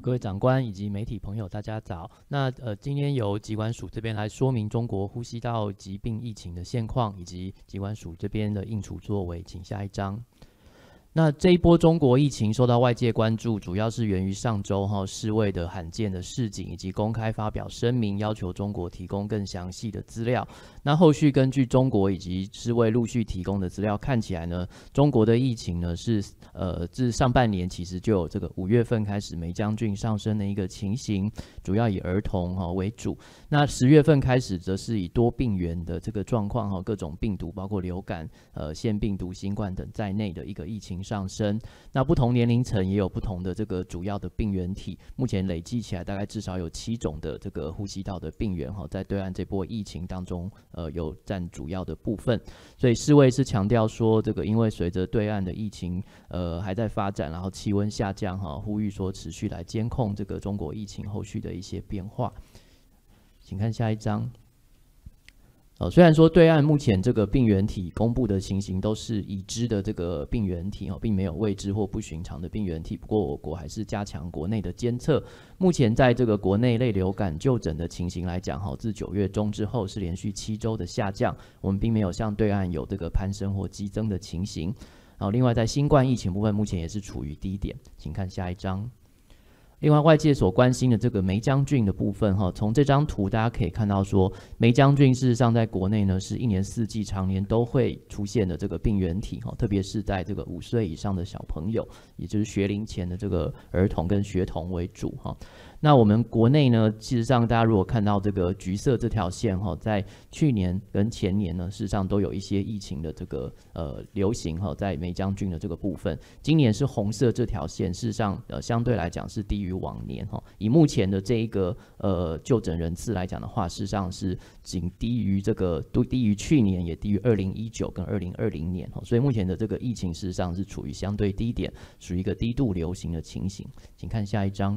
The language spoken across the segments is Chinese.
各位长官以及媒体朋友，大家早。那呃，今天由疾管署这边来说明中国呼吸道疾病疫情的现况以及疾管署这边的应处作为，请下一张。那这一波中国疫情受到外界关注，主要是源于上周哈世卫的罕见的示警以及公开发表声明，要求中国提供更详细的资料。那后续根据中国以及世卫陆续提供的资料，看起来呢，中国的疫情呢是呃自上半年其实就有这个五月份开始，梅将军上升的一个情形，主要以儿童哈为主。那十月份开始，则是以多病源的这个状况哈，各种病毒包括流感、呃腺病毒、新冠等在内的一个疫情。上升，那不同年龄层也有不同的这个主要的病原体。目前累计起来，大概至少有七种的这个呼吸道的病原，哈，在对岸这波疫情当中，呃，有占主要的部分。所以，世卫是强调说，这个因为随着对岸的疫情，呃，还在发展，然后气温下降，哈，呼吁说持续来监控这个中国疫情后续的一些变化。请看下一章。呃，虽然说对岸目前这个病原体公布的情形都是已知的这个病原体哦，并没有未知或不寻常的病原体。不过，我国还是加强国内的监测。目前在这个国内类流感就诊的情形来讲，哈，自九月中之后是连续七周的下降。我们并没有像对岸有这个攀升或激增的情形。好，另外在新冠疫情部分，目前也是处于低点。请看下一章。另外，外界所关心的这个梅将军的部分，哈，从这张图大家可以看到，说梅将军事实上在国内呢是一年四季、常年都会出现的这个病原体，哈，特别是在这个五岁以上的小朋友，也就是学龄前的这个儿童跟学童为主，哈。那我们国内呢，事实上，大家如果看到这个橘色这条线哈，在去年跟前年呢，事实上都有一些疫情的这个呃流行哈，在梅将军的这个部分，今年是红色这条线，事实上呃相对来讲是低于往年哈。以目前的这一个呃就诊人次来讲的话，事实上是仅低于这个都低于去年，也低于二零一九跟二零二零年，哈、所以目前的这个疫情事实上是处于相对低点，属于一个低度流行的情形。请看下一张。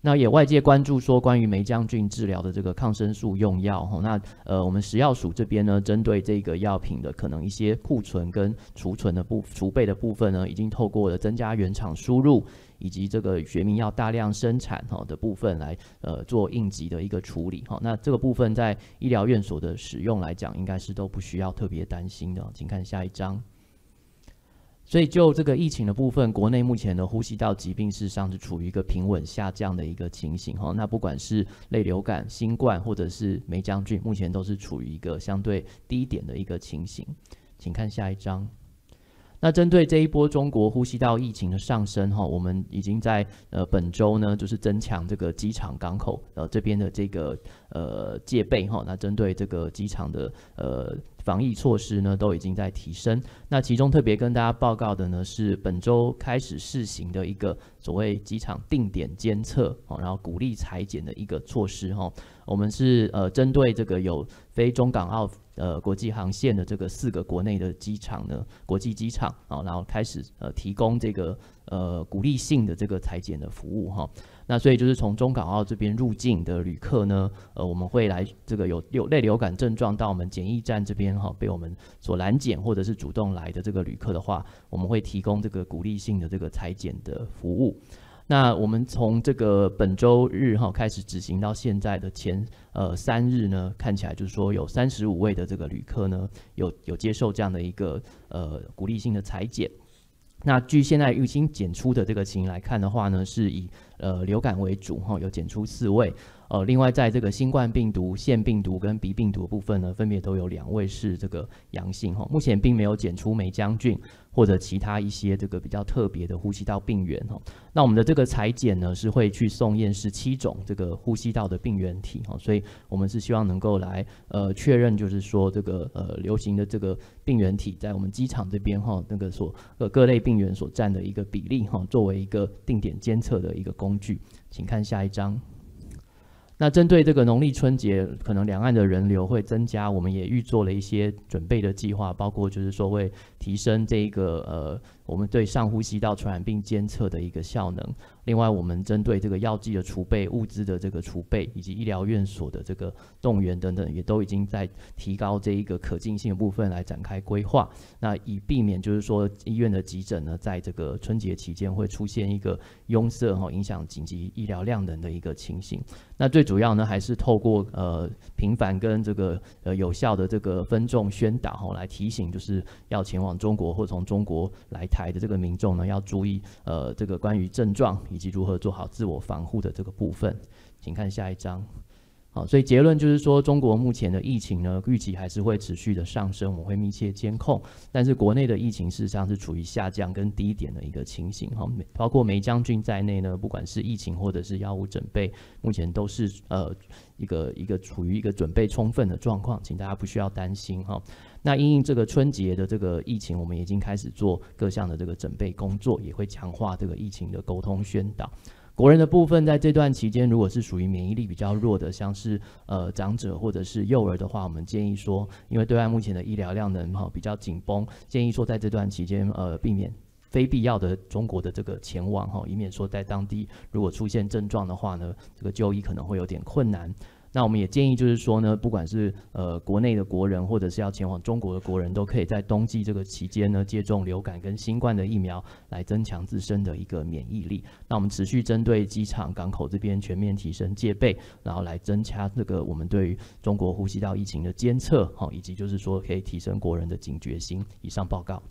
那也外界关注说关于梅将军治疗的这个抗生素用药哈，那呃我们食药署这边呢，针对这个药品的可能一些库存跟储存的部储备的部分呢，已经透过了增加原厂输入以及这个学名药大量生产哈的部分来呃做应急的一个处理哈。那这个部分在医疗院所的使用来讲，应该是都不需要特别担心的。请看下一章。所以就这个疫情的部分，国内目前的呼吸道疾病事实上是处于一个平稳下降的一个情形哈。那不管是类流感、新冠或者是梅将军，目前都是处于一个相对低点的一个情形，请看下一章。那针对这一波中国呼吸道疫情的上升哈，我们已经在呃本周呢，就是增强这个机场、港口呃这边的这个呃戒备哈。那针对这个机场的呃防疫措施呢，都已经在提升。那其中特别跟大家报告的呢，是本周开始试行的一个所谓机场定点监测，然后鼓励裁剪的一个措施哈。我们是呃针对这个有非中港澳。呃，国际航线的这个四个国内的机场呢，国际机场啊，然后开始呃提供这个呃鼓励性的这个裁剪的服务哈。那所以就是从中港澳这边入境的旅客呢，呃，我们会来这个有有类流感症状到我们检疫站这边哈，被我们所拦检或者是主动来的这个旅客的话，我们会提供这个鼓励性的这个裁剪的服务。那我们从这个本周日哈开始执行到现在的前呃三日呢，看起来就是说有三十五位的这个旅客呢有有接受这样的一个呃鼓励性的裁剪。那据现在最新检出的这个情形来看的话呢，是以呃流感为主哈，有检出四位。呃，另外，在这个新冠病毒、腺病毒跟鼻病毒部分呢，分别都有两位是这个阳性哈。目前并没有检出梅将军或者其他一些这个比较特别的呼吸道病原哈。那我们的这个裁剪呢，是会去送验十七种这个呼吸道的病原体哈。所以，我们是希望能够来呃确认，就是说这个呃流行的这个病原体在我们机场这边哈，那个所呃各类病原所占的一个比例哈，作为一个定点监测的一个工具。请看下一章。那针对这个农历春节，可能两岸的人流会增加，我们也预做了一些准备的计划，包括就是说会提升这一个呃，我们对上呼吸道传染病监测的一个效能。另外，我们针对这个药剂的储备、物资的这个储备以及医疗院所的这个动员等等，也都已经在提高这一个可进性的部分来展开规划。那以避免就是说医院的急诊呢，在这个春节期间会出现一个拥塞哈，影响紧急医疗量能的一个情形。那最主要呢，还是透过呃频繁跟这个呃有效的这个分众宣导吼，来提醒就是要前往中国或从中国来台的这个民众呢，要注意呃这个关于症状以及如何做好自我防护的这个部分，请看下一章。所以结论就是说，中国目前的疫情呢，预期还是会持续的上升，我们会密切监控。但是国内的疫情事实上是处于下降跟低点的一个情形哈。包括梅将军在内呢，不管是疫情或者是药物准备，目前都是呃一个一个处于一个准备充分的状况，请大家不需要担心哈。那因应这个春节的这个疫情，我们已经开始做各项的这个准备工作，也会强化这个疫情的沟通宣导。国人的部分，在这段期间，如果是属于免疫力比较弱的，像是呃长者或者是幼儿的话，我们建议说，因为对外目前的医疗量能哈比较紧绷，建议说在这段期间呃避免非必要的中国的这个前往哈，以免说在当地如果出现症状的话呢，这个就医可能会有点困难。那我们也建议，就是说呢，不管是呃国内的国人，或者是要前往中国的国人都可以在冬季这个期间呢接种流感跟新冠的疫苗，来增强自身的一个免疫力。那我们持续针对机场、港口这边全面提升戒备，然后来增加这个我们对于中国呼吸道疫情的监测，哈，以及就是说可以提升国人的警觉心。以上报告。